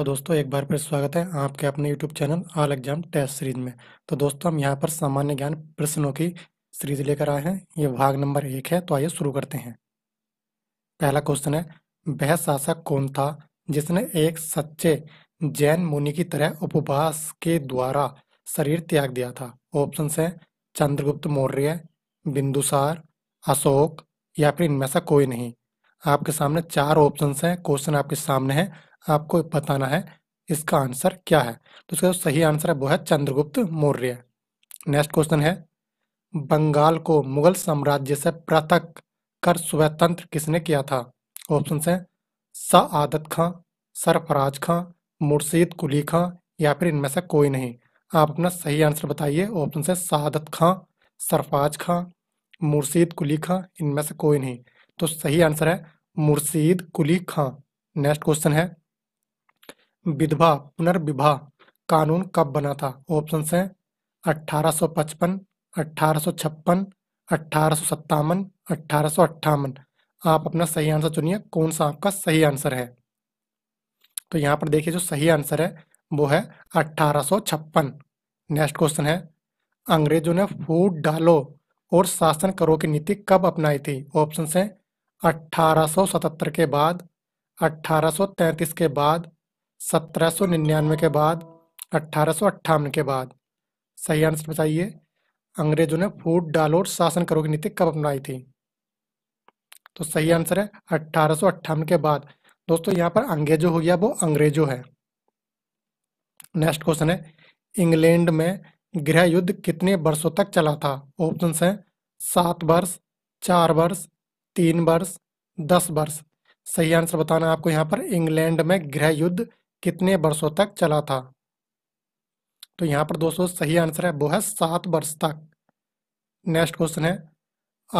तो दोस्तों एक बार फिर स्वागत है आपके अपने YouTube channel all exam test series में तो दोस्तों हम यहाँ पर सामान्य ज्ञान प्रश्नों की सीरीज लेकर आए हैं ये भाग नंबर एक है तो आइए शुरू करते हैं पहला क्वेश्चन है वह शासक कौन था जिसने एक सच्चे जैन मुनि की तरह उपवास के द्वारा शरीर त्याग दिया था ऑप्शन है चंद्रगुप्त मौर्य बिंदुसार अशोक या फिर इनमें से कोई नहीं आपके सामने चार ऑप्शन हैं क्वेश्चन आपके सामने है आपको बताना है इसका आंसर क्या है तो इसका सही आंसर है वो है चंद्रगुप्त मौर्य नेक्स्ट क्वेश्चन है बंगाल को मुगल साम्राज्य से पृथक कर स्वतंत्र किसने किया था ऑप्शन है आदत खां सरफराज खां मुर्शीद कुली खां या फिर इनमें से कोई नहीं आप अपना सही आंसर बताइए ऑप्शन स आदत खां सरफराज खां मुर्शीद कुली खां इनमें से कोई नहीं तो सही आंसर है मुर्शीद कुली खां नेक्स्ट क्वेश्चन है विधवा पुनर्विवाह कानून कब बना था ऑप्शन है अठारह सौ पचपन 1858। आप अपना सही आंसर चुनिए कौन सा आपका सही आंसर है तो यहाँ पर देखिए जो सही आंसर है वो है 1856। नेक्स्ट क्वेश्चन है अंग्रेजों ने फूट डालो और शासन करो की नीति कब अपनाई थी ऑप्शन है 1877 के बाद 1833 के बाद 1799 के बाद अट्ठारह के बाद सही आंसर बताइए अंग्रेजों ने फूट डालो और शासन करो की नीति कब अपनाई थी तो सही आंसर है अट्ठारह के बाद दोस्तों यहाँ पर अंग्रेजो हो गया वो अंग्रेजो है नेक्स्ट क्वेश्चन है इंग्लैंड में गृह युद्ध कितने वर्षों तक चला था ऑप्शन है सात वर्ष चार वर्ष तीन वर्ष दस वर्ष सही आंसर बताना आपको यहाँ पर इंग्लैंड में गृह युद्ध कितने वर्षों तक चला था तो यहाँ पर दोस्तों सही आंसर है वो है सात वर्ष तक नेक्स्ट क्वेश्चन है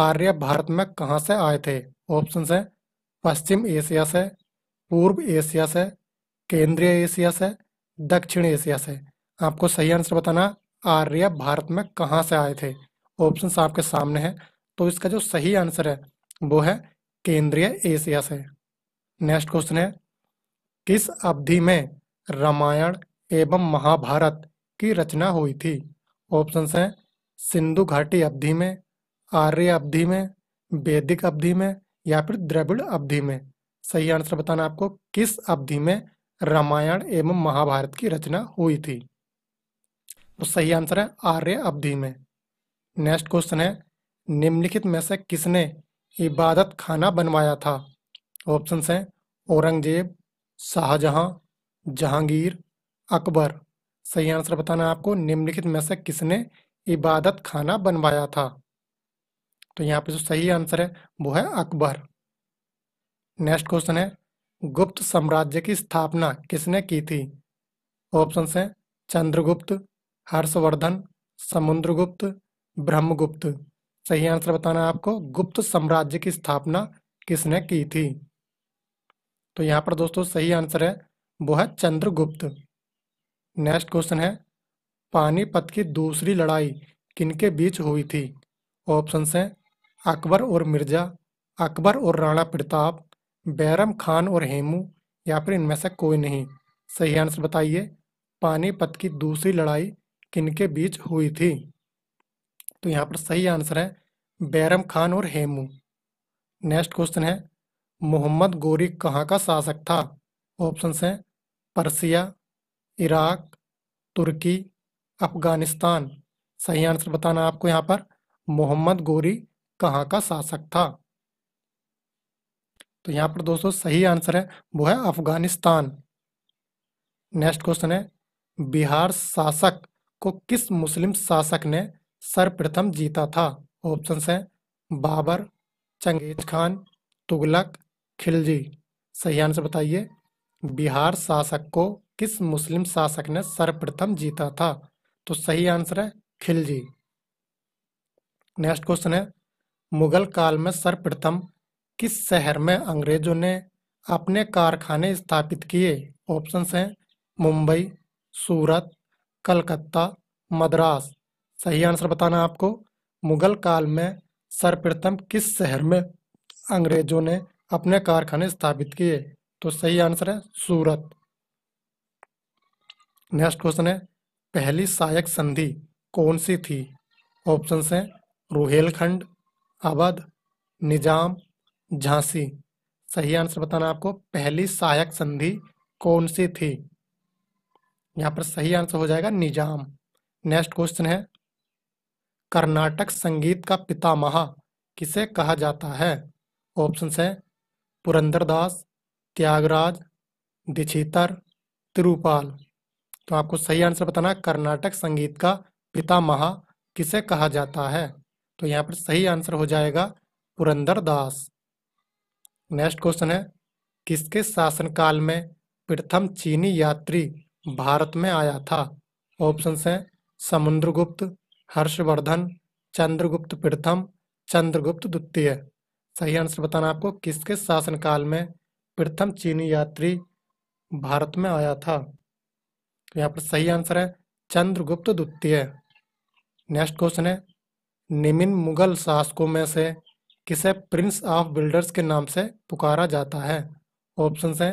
आर्य भारत में कहाँ से आए थे ऑप्शन है पश्चिम एशिया से पूर्व एशिया से केंद्रीय एशिया से दक्षिण एशिया से आपको सही आंसर बताना आर्य भारत में कहाँ से आए थे ऑप्शन आपके सामने है तो इसका जो सही आंसर है वो है केंद्रीय एशिया से नेक्स्ट क्वेश्चन है किस अवधि में रामायण एवं महाभारत की रचना हुई थी ऑप्शन है सिंधु घाटी अवधि में आर्य अवधि में वैदिक अवधि में या फिर द्रविड़ अवधि में सही आंसर बताना आपको किस अवधि में रामायण एवं महाभारत की रचना हुई थी तो सही आंसर है आर्य अवधि में नेक्स्ट क्वेश्चन है निम्नलिखित में से किसने इबादत खाना बनवाया था ऑप्शन है औरंगजेब शाहजहां जहांगीर अकबर सही आंसर बताना आपको निम्नलिखित में से किसने इबादत खाना बनवाया था तो यहाँ पे जो सही आंसर है वो है अकबर नेक्स्ट क्वेश्चन है गुप्त साम्राज्य की स्थापना किसने की थी ऑप्शन है चंद्रगुप्त हर्षवर्धन समुद्रगुप्त ब्रह्मगुप्त सही आंसर बताना आपको गुप्त साम्राज्य की स्थापना किसने की थी तो यहाँ पर दोस्तों सही आंसर है वो है चंद्रगुप्त नेक्स्ट क्वेश्चन है पानीपत की दूसरी लड़ाई किनके बीच हुई थी ऑप्शन हैं अकबर और मिर्जा अकबर और राणा प्रताप बैरम खान और हेमू या फिर इनमें से कोई नहीं सही आंसर बताइए पानीपत की दूसरी लड़ाई किनके बीच हुई थी तो यहाँ पर सही आंसर है बैरम खान और हेमू नेक्स्ट क्वेश्चन है मोहम्मद गोरी कहाँ का शासक था ऑप्शन हैं पर्सिया इराक तुर्की अफगानिस्तान सही आंसर बताना आपको यहाँ पर मोहम्मद गोरी कहाँ का शासक था तो यहाँ पर दोस्तों सही आंसर है वो है अफगानिस्तान नेक्स्ट क्वेश्चन है बिहार शासक को किस मुस्लिम शासक ने सर्वप्रथम जीता था ऑप्शन हैं बाबर चंगेज खान तुगलक खिलजी सही आंसर बताइए बिहार शासक को किस मुस्लिम शासक ने सर्वप्रथम जीता था तो सही आंसर है खिलजी नेक्स्ट क्वेश्चन है मुगल काल में सर्वप्रथम किस शहर में अंग्रेजों ने अपने कारखाने स्थापित किए ऑप्शन हैं मुंबई सूरत कलकत्ता मद्रास सही आंसर बताना आपको मुगल काल में सर्वप्रथम किस शहर में अंग्रेजों ने अपने कारखाने स्थापित किए तो सही आंसर है सूरत नेक्स्ट क्वेश्चन है पहली सहायक संधि कौन सी थी ऑप्शन है रोहेलखंड अवध निजाम झांसी सही आंसर बताना आपको पहली सहायक संधि कौन सी थी यहाँ पर सही आंसर हो जाएगा निजाम नेक्स्ट क्वेश्चन है कर्नाटक संगीत का पितामह किसे कहा जाता है ऑप्शन है पुरंदरदास त्यागराज दिछेतर तिरुपाल तो आपको सही आंसर बताना कर्नाटक संगीत का पिता महा किसे कहा जाता है तो यहाँ पर सही आंसर हो जाएगा पुरंदर दास नेक्स्ट क्वेश्चन है किसके शासनकाल में प्रथम चीनी यात्री भारत में आया था ऑप्शन हैं समुद्रगुप्त हर्षवर्धन चंद्रगुप्त प्रथम चंद्रगुप्त द्वितीय सही आंसर बताना आपको किसके शासनकाल में प्रथम चीनी यात्री भारत में आया था तो यहाँ पर सही आंसर है चंद्रगुप्त द्वितीय नेक्स्ट क्वेश्चन है निमिन मुगल शासकों में से किसे प्रिंस ऑफ बिल्डर्स के नाम से पुकारा जाता है ऑप्शन है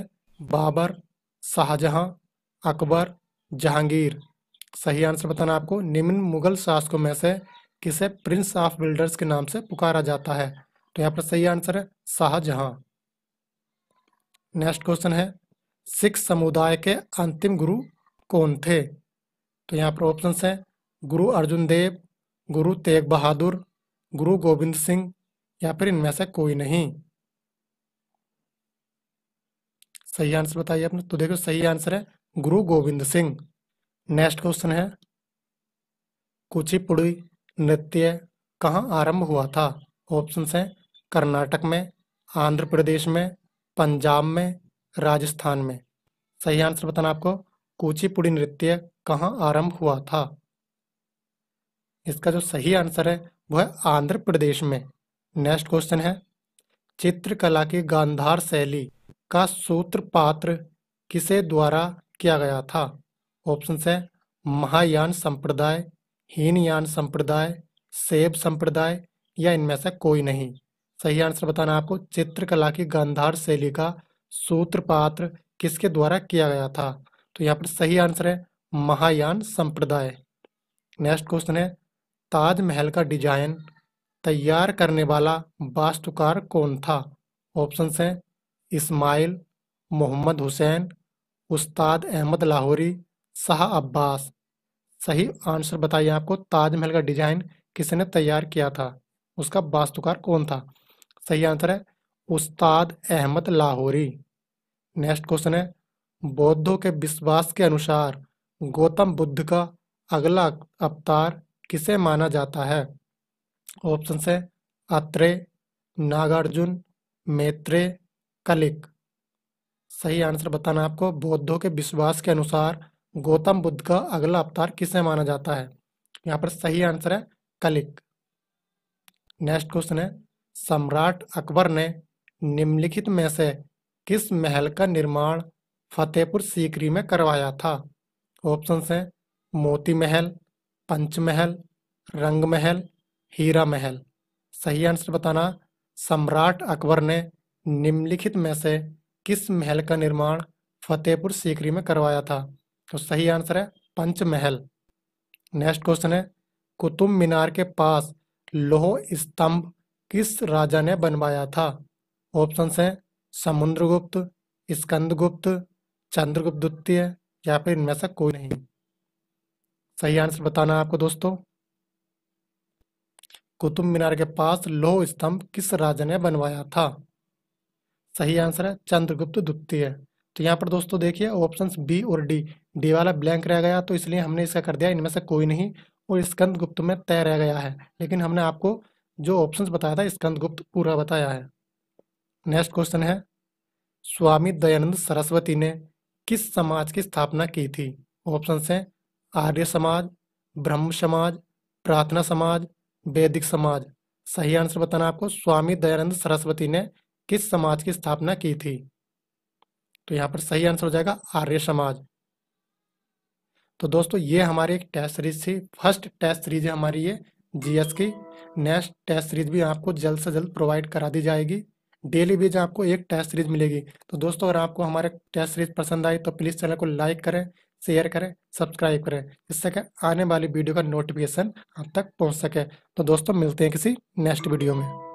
बाबर शाहजहां अकबर जहांगीर सही आंसर बताना आपको निम्न मुगल शासकों में से किसे प्रिंस ऑफ बिल्डर्स के नाम से पुकारा जाता है तो यहाँ पर सही आंसर है शाहजहां नेक्स्ट क्वेश्चन है सिख समुदाय के अंतिम गुरु कौन थे तो यहाँ पर ऑप्शन है गुरु अर्जुन देव गुरु तेग बहादुर गुरु गोविंद सिंह या फिर इनमें से कोई नहीं सही आंसर बताइए आपने तो देखो सही आंसर है गुरु गोविंद सिंह नेक्स्ट क्वेश्चन है कुचिपुड़ी नृत्य कहाँ आरंभ हुआ था ऑप्शन है कर्नाटक में आंध्र प्रदेश में पंजाब में राजस्थान में सही आंसर बताना आपको कुचिपुड़ी नृत्य कहाँ आरंभ हुआ था इसका जो सही आंसर है वह है आंध्र प्रदेश में नेक्स्ट क्वेश्चन है चित्रकला की गांधार शैली का सूत्र पात्र किसे द्वारा किया गया था ऑप्शन है महायान संप्रदाय हीनयान संप्रदाय सेब संप्रदाय या इनमें से कोई नहीं सही आंसर बताना आपको चित्रकला की गांधार शैली का सूत्रपात्र किसके द्वारा किया गया था तो यहाँ पर सही आंसर है महायान संप्रदाय नेक्स्ट क्वेश्चन है ताजमहल का डिजाइन तैयार करने वाला वास्तुकार कौन था ऑप्शन हैं इस्माइल मोहम्मद हुसैन उस्ताद अहमद लाहौरी शाह अब्बास सही आंसर बताइए आपको ताजमहल का डिजाइन किसने तैयार किया था उसका वास्तुकार कौन था सही आंसर है उस्ताद अहमद लाहौरी नेक्स्ट क्वेश्चन है बौद्धों के विश्वास के अनुसार गौतम बुद्ध का अगला अवतार किसे माना जाता है ऑप्शन से अत्रे नागार्जुन मेत्रे कलिक सही आंसर बताना आपको बौद्धों के विश्वास के अनुसार गौतम बुद्ध का अगला अवतार किसे माना जाता है यहाँ पर सही आंसर है कलिक नेक्स्ट क्वेश्चन है सम्राट अकबर ने निम्नलिखित में से किस महल का निर्माण फतेहपुर सीकरी में करवाया था ऑप्शन हैं मोती महल पंचमहल रंग महल हीरा महल सही आंसर बताना सम्राट अकबर ने निम्नलिखित में से किस महल का निर्माण फतेहपुर सीकरी में करवाया था तो सही आंसर है पंचमहल नेक्स्ट क्वेश्चन है कुतुब मीनार के पास लोह स्तंभ किस राजा ने बनवाया था ऑप्शन है समुद्रगुप्त स्कंदगुप्त चंद्रगुप्त द्वितीय या फिर इनमें से कोई नहीं सही आंसर बताना है आपको दोस्तों कुतुब मीनार के पास लोह स्तंभ किस राजा ने बनवाया था सही आंसर है चंद्रगुप्त द्वितीय तो यहाँ पर दोस्तों देखिए ऑप्शंस बी और डी डी वाला ब्लैंक रह गया तो इसलिए हमने इसका कर दिया इनमें से कोई नहीं और स्कंद गुप्त में तय रह गया है लेकिन हमने आपको जो ऑप्शन बताया था स्कंदगुप्त पूरा बताया है नेक्स्ट क्वेश्चन है स्वामी दयानंद सरस्वती ने किस समाज की स्थापना की थी ऑप्शन हैं आर्य समाज ब्रह्म समाज प्रार्थना समाज वैदिक समाज सही आंसर बताना आपको स्वामी दयानंद सरस्वती ने किस समाज की स्थापना की थी तो यहाँ पर सही आंसर हो जाएगा आर्य समाज तो दोस्तों ये हमारी एक टेस्ट सीरीज थी फर्स्ट टेस्ट सीरीज है हमारी ये जीएस की नेक्स्ट टेस्ट सीरीज भी आपको जल्द से जल्द प्रोवाइड करा दी जाएगी डेली बेज आपको एक टेस्ट सीरीज मिलेगी तो दोस्तों अगर आपको हमारे टेस्ट सीरीज पसंद आई तो प्लीज़ चैनल को लाइक करें शेयर करें सब्सक्राइब करें जिससे कि आने वाली वीडियो का नोटिफिकेशन आप तक पहुंच सके तो दोस्तों मिलते हैं किसी नेक्स्ट वीडियो में